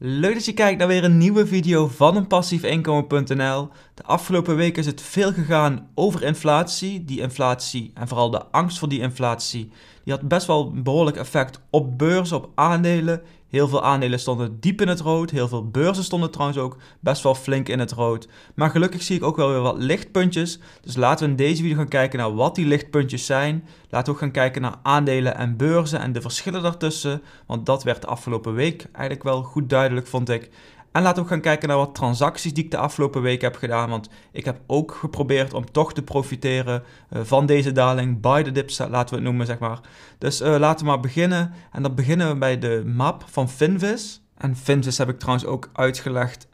Leuk dat je kijkt naar weer een nieuwe video van een passiefinkomen.nl. De afgelopen weken is het veel gegaan over inflatie, die inflatie en vooral de angst voor die inflatie je had best wel behoorlijk effect op beurzen, op aandelen. Heel veel aandelen stonden diep in het rood. Heel veel beurzen stonden trouwens ook best wel flink in het rood. Maar gelukkig zie ik ook wel weer wat lichtpuntjes. Dus laten we in deze video gaan kijken naar wat die lichtpuntjes zijn. Laten we ook gaan kijken naar aandelen en beurzen en de verschillen daartussen. Want dat werd de afgelopen week eigenlijk wel goed duidelijk, vond ik. En laten we gaan kijken naar wat transacties die ik de afgelopen week heb gedaan. Want ik heb ook geprobeerd om toch te profiteren eh, van deze daling. Buy the dips eh, laten we het noemen, zeg maar. Dus eh, laten we maar beginnen. En dan beginnen we bij de map van Finvis. En Finvis heb ik trouwens ook uitgelegd,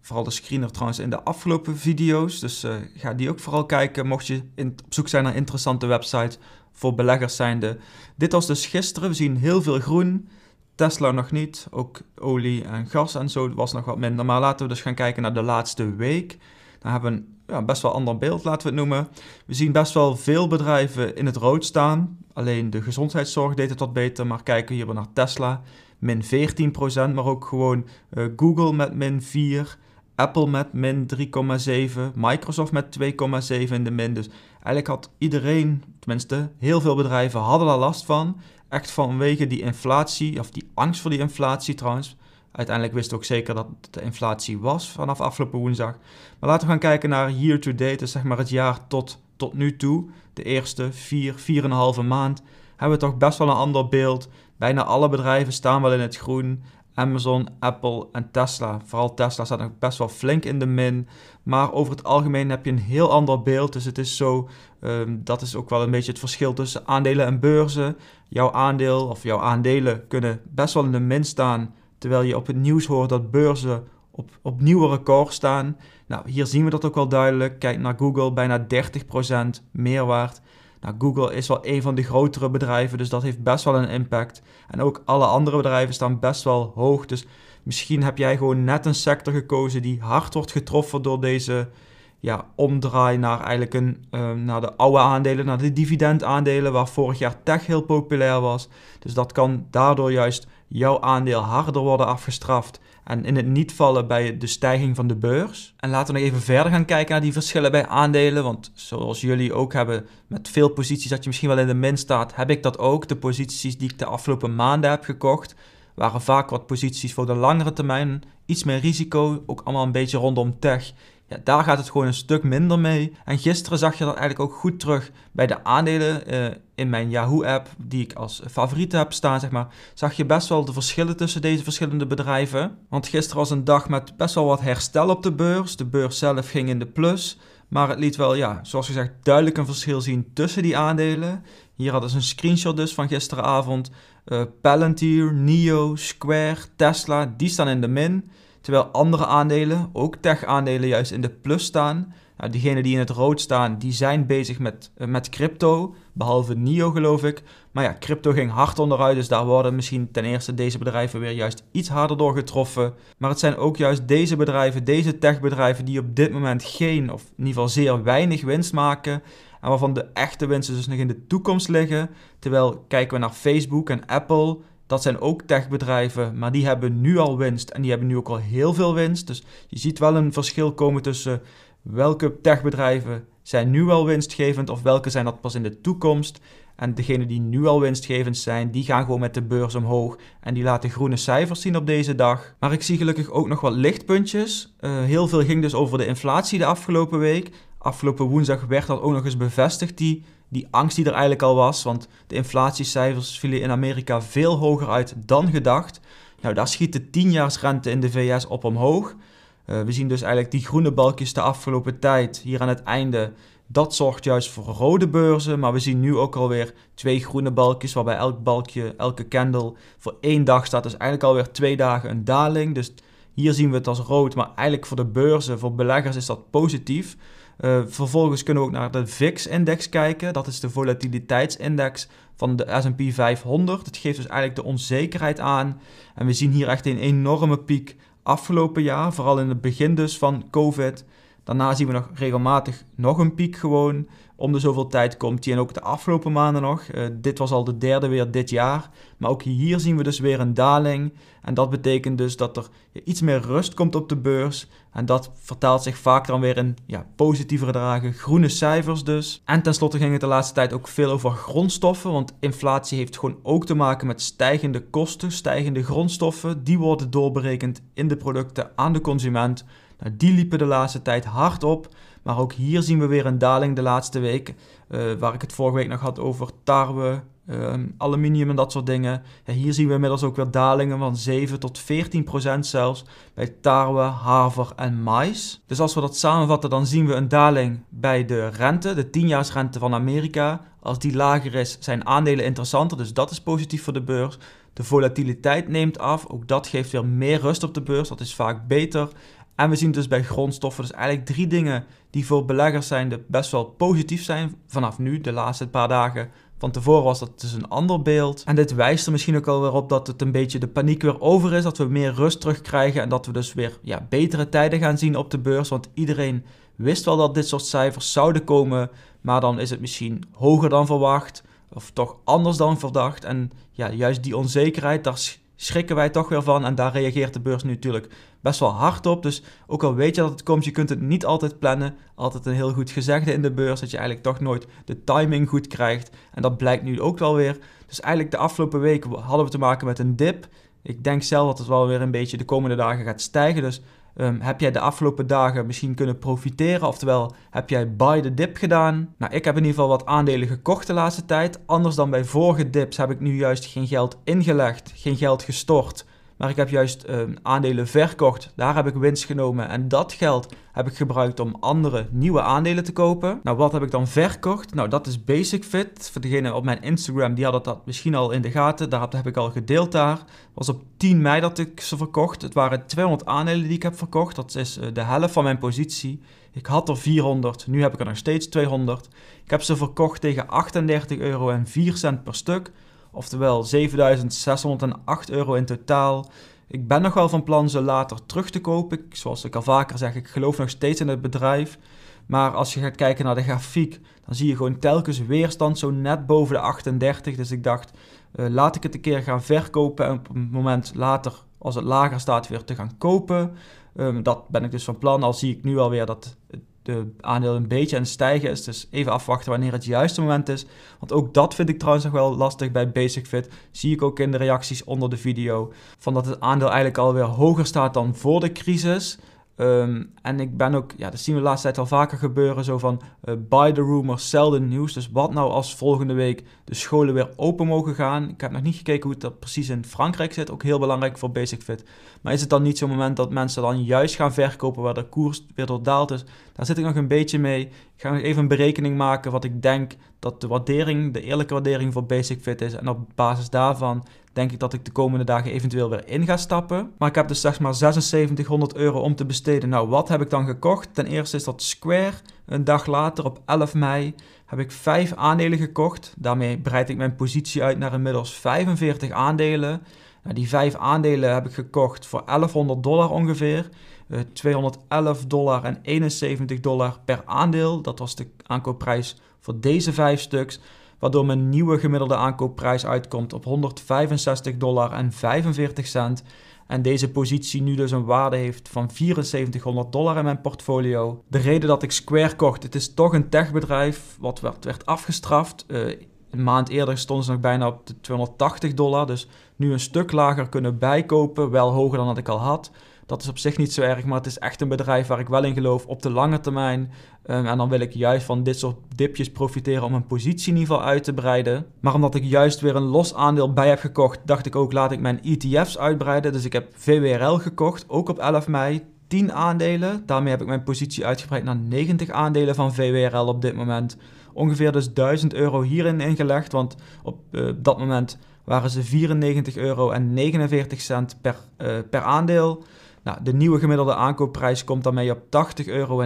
vooral de screener trouwens, in de afgelopen video's. Dus ga die ook vooral kijken, mocht je in, op zoek zijn naar interessante websites voor beleggers zijnde. Dit was dus gisteren, we zien heel veel groen. Tesla nog niet, ook olie en gas en zo was nog wat minder. Maar laten we dus gaan kijken naar de laatste week. Dan hebben we ja, best wel ander beeld, laten we het noemen. We zien best wel veel bedrijven in het rood staan. Alleen de gezondheidszorg deed het wat beter, maar kijken we hier naar Tesla, min 14%, maar ook gewoon eh, Google met min 4%. Apple met min 3,7, Microsoft met 2,7 in de min. Dus eigenlijk had iedereen, tenminste heel veel bedrijven, hadden daar last van. Echt vanwege die inflatie, of die angst voor die inflatie trouwens. Uiteindelijk wisten we ook zeker dat de inflatie was vanaf afgelopen woensdag. Maar laten we gaan kijken naar year to date, dus zeg maar het jaar tot, tot nu toe. De eerste 4, 4,5 maand hebben we toch best wel een ander beeld. Bijna alle bedrijven staan wel in het groen. Amazon, Apple en Tesla. Vooral Tesla staat nog best wel flink in de min. Maar over het algemeen heb je een heel ander beeld. Dus het is zo, ehm, dat is ook wel een beetje het verschil tussen aandelen en beurzen. Jouw aandeel of jouw aandelen kunnen best wel in de min staan. Terwijl je op het nieuws hoort dat beurzen op, op nieuwe record staan. Nou, hier zien we dat ook wel duidelijk. Kijk naar Google, bijna 30% meerwaarde. Nou, Google is wel een van de grotere bedrijven, dus dat heeft best wel een impact. En ook alle andere bedrijven staan best wel hoog. Dus misschien heb jij gewoon net een sector gekozen die hard wordt getroffen door deze ja, omdraai naar eigenlijk een, ehm, naar de oude aandelen, naar de dividendaandelen, waar vorig jaar tech heel populair was. Dus dat kan daardoor juist jouw aandeel harder worden afgestraft en in het niet vallen bij de stijging van de beurs. En laten we nog even verder gaan kijken naar die verschillen bij aandelen, want zoals jullie ook hebben met veel posities dat je misschien wel in de min staat, heb ik dat ook. De posities die ik de afgelopen maanden heb gekocht, waren vaak wat posities voor de langere termijn, iets meer risico, ook allemaal een beetje rondom tech ja, daar gaat het gewoon een stuk minder mee. En gisteren zag je dat eigenlijk ook goed terug bij de aandelen eh, in mijn Yahoo-app, die ik als favoriet heb staan, zeg maar. Zag je best wel de verschillen tussen deze verschillende bedrijven. Want gisteren was een dag met best wel wat herstel op de beurs. De beurs zelf ging in de plus. Maar het liet wel, ja, zoals gezegd, duidelijk een verschil zien tussen die aandelen. Hier hadden ze een screenshot dus van gisteravond. Eh, Palantir, NIO, Square, Tesla, die staan in de min. Terwijl andere aandelen, ook tech-aandelen, juist in de plus staan. Nou, diegenen die in het rood staan, die zijn bezig met, eh, met crypto, behalve NIO geloof ik. Maar ja, crypto ging hard onderuit, dus daar worden misschien ten eerste deze bedrijven weer juist iets harder door getroffen. Maar het zijn ook juist deze bedrijven, deze techbedrijven, die op dit moment geen, of in ieder geval zeer weinig winst maken. En waarvan de echte winsten dus nog in de toekomst liggen. Terwijl kijken we naar Facebook en Apple, dat zijn ook techbedrijven, maar die hebben nu al winst en die hebben nu ook al heel veel winst. Dus je ziet wel een verschil komen tussen welke techbedrijven zijn nu al winstgevend of welke zijn dat pas in de toekomst. En degenen die nu al winstgevend zijn, die gaan gewoon met de beurs omhoog en die laten groene cijfers zien op deze dag. Maar ik zie gelukkig ook nog wat lichtpuntjes. Eh, heel veel ging dus over de inflatie de afgelopen week. Afgelopen woensdag werd dat ook nog eens bevestigd, die die angst die er eigenlijk al was. Want de inflatiecijfers vielen in Amerika veel hoger uit dan gedacht. Nou, daar schiet de tienjaarsrente in de VS op omhoog. Eh, we zien dus eigenlijk die groene balkjes de afgelopen tijd hier aan het einde. Dat zorgt juist voor rode beurzen, maar we zien nu ook alweer twee groene balkjes, waarbij elk balkje, elke candle voor één dag staat. Dus eigenlijk alweer twee dagen een daling. Dus hier zien we het als rood, maar eigenlijk voor de beurzen, voor beleggers is dat positief. Eh, vervolgens kunnen we ook naar de VIX-index kijken. Dat is de volatiliteitsindex van de S&P 500. Dat geeft dus eigenlijk de onzekerheid aan. En we zien hier echt een enorme piek afgelopen jaar, vooral in het begin dus van COVID. Daarna zien we nog regelmatig nog een piek gewoon om de zoveel tijd komt die. En ook de afgelopen maanden nog. Eh, dit was al de derde weer dit jaar. Maar ook hier zien we dus weer een daling. En dat betekent dus dat er iets meer rust komt op de beurs. En dat vertaalt zich vaak dan weer in ja, positieve dragen, groene cijfers dus. En tenslotte ging het de laatste tijd ook veel over grondstoffen. Want inflatie heeft gewoon ook te maken met stijgende kosten, stijgende grondstoffen. Die worden doorberekend in de producten aan de consument. Eh, die liepen de laatste tijd hard op. Maar ook hier zien we weer een daling de laatste week. Eh, waar ik het vorige week nog had over tarwe, ehm, aluminium en dat soort dingen. Ja, hier zien we inmiddels ook weer dalingen van 7 tot 14 procent zelfs bij tarwe, haver en mais. Dus als we dat samenvatten, dan zien we een daling bij de rente, de 10-jaarsrente van Amerika. Als die lager is, zijn aandelen interessanter, dus dat is positief voor de beurs. De volatiliteit neemt af, ook dat geeft weer meer rust op de beurs, dat is vaak beter. En we zien dus bij grondstoffen dus eigenlijk drie dingen die voor beleggers zijn best wel positief zijn vanaf nu, de laatste paar dagen. Van tevoren was dat dus een ander beeld. En dit wijst er misschien ook weer op dat het een beetje de paniek weer over is. Dat we meer rust terugkrijgen en dat we dus weer ja, betere tijden gaan zien op de beurs. Want iedereen wist wel dat dit soort cijfers zouden komen. Maar dan is het misschien hoger dan verwacht. Of toch anders dan verdacht. En ja, juist die onzekerheid, daar schrikken wij toch weer van. En daar reageert de beurs nu natuurlijk best wel hard op. Dus ook al weet je dat het komt, je kunt het niet altijd plannen. Altijd een heel goed gezegde in de beurs, dat je eigenlijk toch nooit de timing goed krijgt. En dat blijkt nu ook wel weer. Dus eigenlijk de afgelopen weken hadden we te maken met een dip. Ik denk zelf dat het wel weer een beetje de komende dagen gaat stijgen. Dus Ehm, heb jij de afgelopen dagen misschien kunnen profiteren? Oftewel, heb jij buy the dip gedaan? Nou, ik heb in ieder geval wat aandelen gekocht de laatste tijd. Anders dan bij vorige dips heb ik nu juist geen geld ingelegd, geen geld gestort maar ik heb juist ehm, aandelen verkocht. Daar heb ik winst genomen. En dat geld heb ik gebruikt om andere nieuwe aandelen te kopen. Nou, wat heb ik dan verkocht? Nou, dat is Basic Fit. Voor degene op mijn Instagram, die hadden dat misschien al in de gaten. Daar heb ik al gedeeld daar. was op 10 mei dat ik ze verkocht. Het waren 200 aandelen die ik heb verkocht. Dat is eh, de helft van mijn positie. Ik had er 400, nu heb ik er nog steeds 200. Ik heb ze verkocht tegen 38,04 euro per stuk. Oftewel 7608 euro in totaal. Ik ben nog wel van plan ze later terug te kopen. zoals ik al vaker zeg, ik geloof nog steeds in het bedrijf. Maar als je gaat kijken naar de grafiek, dan zie je gewoon telkens weerstand zo net boven de 38. Dus ik dacht, eh, laat ik het een keer gaan verkopen en op een moment later, als het lager staat, weer te gaan kopen. Ehm, dat ben ik dus van plan, al zie ik nu alweer dat het de aandeel een beetje aan het stijgen is. Dus even afwachten wanneer het juiste moment is. Want ook dat vind ik trouwens nog wel lastig bij Basic Fit. Zie ik ook in de reacties onder de video. Van dat het aandeel eigenlijk alweer hoger staat dan voor de crisis. Ehm, en ik ben ook, ja, dat zien we de laatste tijd al vaker gebeuren, zo van eh, by the rumor, sell news. Dus wat nou als volgende week de scholen weer open mogen gaan? Ik heb nog niet gekeken hoe het dat precies in Frankrijk zit, ook heel belangrijk voor Basic Fit. Maar is het dan niet zo'n moment dat mensen dan juist gaan verkopen waar de koers weer door daalt? Dus daar zit ik nog een beetje mee. Ik ga nog even een berekening maken wat ik denk dat de waardering, de eerlijke waardering voor Basic Fit is. En op basis daarvan denk ik dat ik de komende dagen eventueel weer in ga stappen. Maar ik heb dus zeg maar 7600 euro om te besteden. Nou, wat heb ik dan gekocht? Ten eerste is dat Square. Een dag later, op 11 mei, heb ik 5 aandelen gekocht. Daarmee breid ik mijn positie uit naar inmiddels 45 aandelen. Nou, die 5 aandelen heb ik gekocht voor 1100 dollar ongeveer. 211 eh, dollar en 71 dollar per aandeel. Dat was de aankoopprijs voor deze 5 stuks waardoor mijn nieuwe gemiddelde aankoopprijs uitkomt op 165 dollar en 45 cent. En deze positie nu dus een waarde heeft van 7400 dollar in mijn portfolio. De reden dat ik Square kocht, het is toch een techbedrijf wat werd, afgestraft. Eh, een maand eerder stonden ze nog bijna op de 280 dollar, dus nu een stuk lager kunnen bijkopen, wel hoger dan dat ik al had dat is op zich niet zo erg, maar het is echt een bedrijf waar ik wel in geloof op de lange termijn. Ehm, en dan wil ik juist van dit soort dipjes profiteren om mijn positie in ieder geval uit te breiden. Maar omdat ik juist weer een los aandeel bij heb gekocht, dacht ik ook laat ik mijn ETF's uitbreiden. Dus ik heb VWRL gekocht, ook op 11 mei. 10 aandelen. Daarmee heb ik mijn positie uitgebreid naar 90 aandelen van VWRL op dit moment. Ongeveer dus 1000 euro hierin ingelegd, want op eh, dat moment waren ze 94 euro en 49 cent per, eh, per aandeel. Nou, de nieuwe gemiddelde aankoopprijs komt daarmee op 80,71 euro.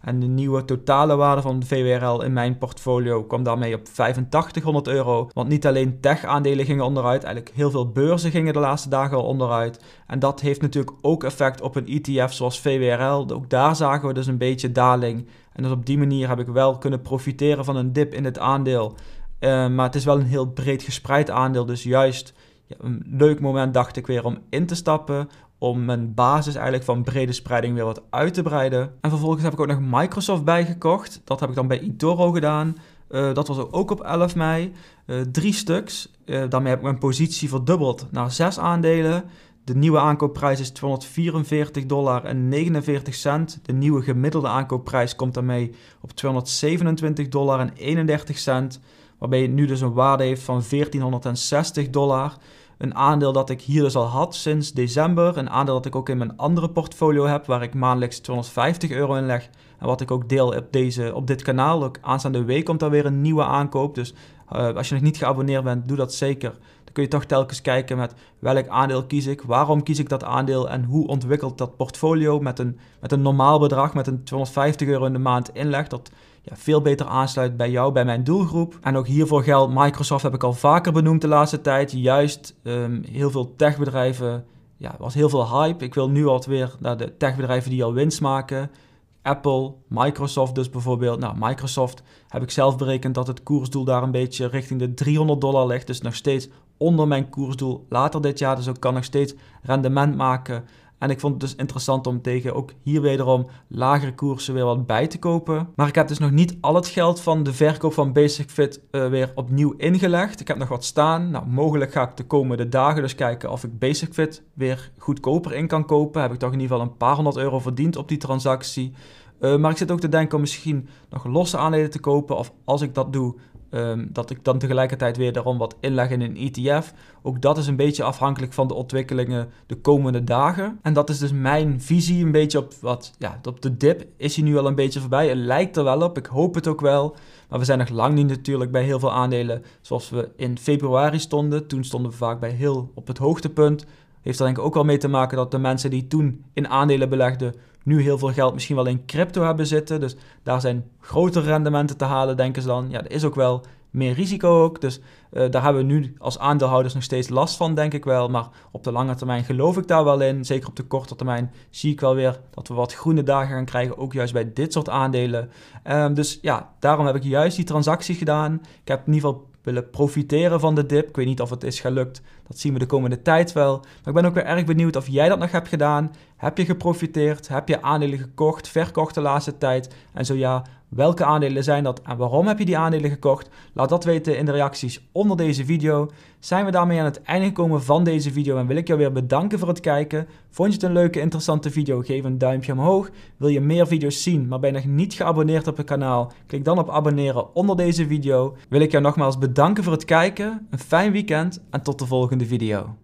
En de nieuwe totale waarde van de VWRL in mijn portfolio komt daarmee op 8500 euro. Want niet alleen tech-aandelen gingen onderuit, eigenlijk heel veel beurzen gingen de laatste dagen al onderuit. En dat heeft natuurlijk ook effect op een ETF zoals VWRL. Ook daar zagen we dus een beetje daling. En dus op die manier heb ik wel kunnen profiteren van een dip in het aandeel. Eh, maar het is wel een heel breed gespreid aandeel, dus juist een leuk moment dacht ik weer om in te stappen. Om mijn basis eigenlijk van brede spreiding weer wat uit te breiden. En vervolgens heb ik ook nog Microsoft bijgekocht. Dat heb ik dan bij eToro gedaan. Eh, dat was ook op 11 mei. Eh, drie stuks. Uh, daarmee heb ik mijn positie verdubbeld naar zes aandelen. De nieuwe aankoopprijs is 244 dollar en 49 cent. De nieuwe gemiddelde aankoopprijs komt daarmee op 227 dollar en 31 cent waarbij je nu dus een waarde heeft van 1460 dollar. Een aandeel dat ik hier dus al had sinds december. Een aandeel dat ik ook in mijn andere portfolio heb, waar ik maandelijks 250 euro in leg. En wat ik ook deel op, deze, op dit kanaal. Ook aanstaande week komt er weer een nieuwe aankoop. Dus eh, als je nog niet geabonneerd bent, doe dat zeker. Dan kun je toch telkens kijken met welk aandeel kies ik, waarom kies ik dat aandeel en hoe ontwikkelt dat portfolio met een, met een normaal bedrag, met een 250 euro in de maand inleg. Dat ja, veel beter aansluit bij jou, bij mijn doelgroep. En ook hiervoor geldt, Microsoft heb ik al vaker benoemd de laatste tijd. Juist ehm, heel veel techbedrijven, ja, was heel veel hype. Ik wil nu weer naar de techbedrijven die al winst maken. Apple, Microsoft dus bijvoorbeeld. Nou, Microsoft heb ik zelf berekend dat het koersdoel daar een beetje richting de 300 dollar ligt. Dus nog steeds onder mijn koersdoel later dit jaar. Dus ook kan nog steeds rendement maken en ik vond het dus interessant om tegen ook hier wederom lagere koersen weer wat bij te kopen. Maar ik heb dus nog niet al het geld van de verkoop van Basic Fit eh, weer opnieuw ingelegd. Ik heb nog wat staan. Nou, mogelijk ga ik de komende dagen dus kijken of ik Basic Fit weer goedkoper in kan kopen. Heb ik toch in ieder geval een paar honderd euro verdiend op die transactie. Eh, maar ik zit ook te denken om misschien nog losse aandelen te kopen. Of als ik dat doe, Ehm, dat ik dan tegelijkertijd weer daarom wat inleg in een ETF. Ook dat is een beetje afhankelijk van de ontwikkelingen de komende dagen. En dat is dus mijn visie een beetje op wat, ja, op de dip is hij nu al een beetje voorbij. Het lijkt er wel op, ik hoop het ook wel. Maar we zijn nog lang niet natuurlijk bij heel veel aandelen zoals we in februari stonden. Toen stonden we vaak bij heel op het hoogtepunt heeft er denk ik ook wel mee te maken dat de mensen die toen in aandelen belegden, nu heel veel geld misschien wel in crypto hebben zitten. Dus daar zijn grotere rendementen te halen, denken ze dan. Ja, er is ook wel meer risico ook. Dus eh, daar hebben we nu als aandeelhouders nog steeds last van, denk ik wel. Maar op de lange termijn geloof ik daar wel in. Zeker op de korte termijn zie ik wel weer dat we wat groene dagen gaan krijgen, ook juist bij dit soort aandelen. Ehm, dus ja, daarom heb ik juist die transactie gedaan. Ik heb in ieder geval willen profiteren van de dip. Ik weet niet of het is gelukt. Dat zien we de komende tijd wel. Maar ik ben ook weer erg benieuwd of jij dat nog hebt gedaan. Heb je geprofiteerd? Heb je aandelen gekocht, verkocht de laatste tijd? En zo ja, welke aandelen zijn dat en waarom heb je die aandelen gekocht? Laat dat weten in de reacties onder deze video. Zijn we daarmee aan het einde gekomen van deze video en wil ik jou weer bedanken voor het kijken. Vond je het een leuke, interessante video? Geef een duimpje omhoog. Wil je meer video's zien, maar ben je nog niet geabonneerd op het kanaal? Klik dan op abonneren onder deze video. Wil ik jou nogmaals bedanken voor het kijken. Een fijn weekend en tot de volgende video.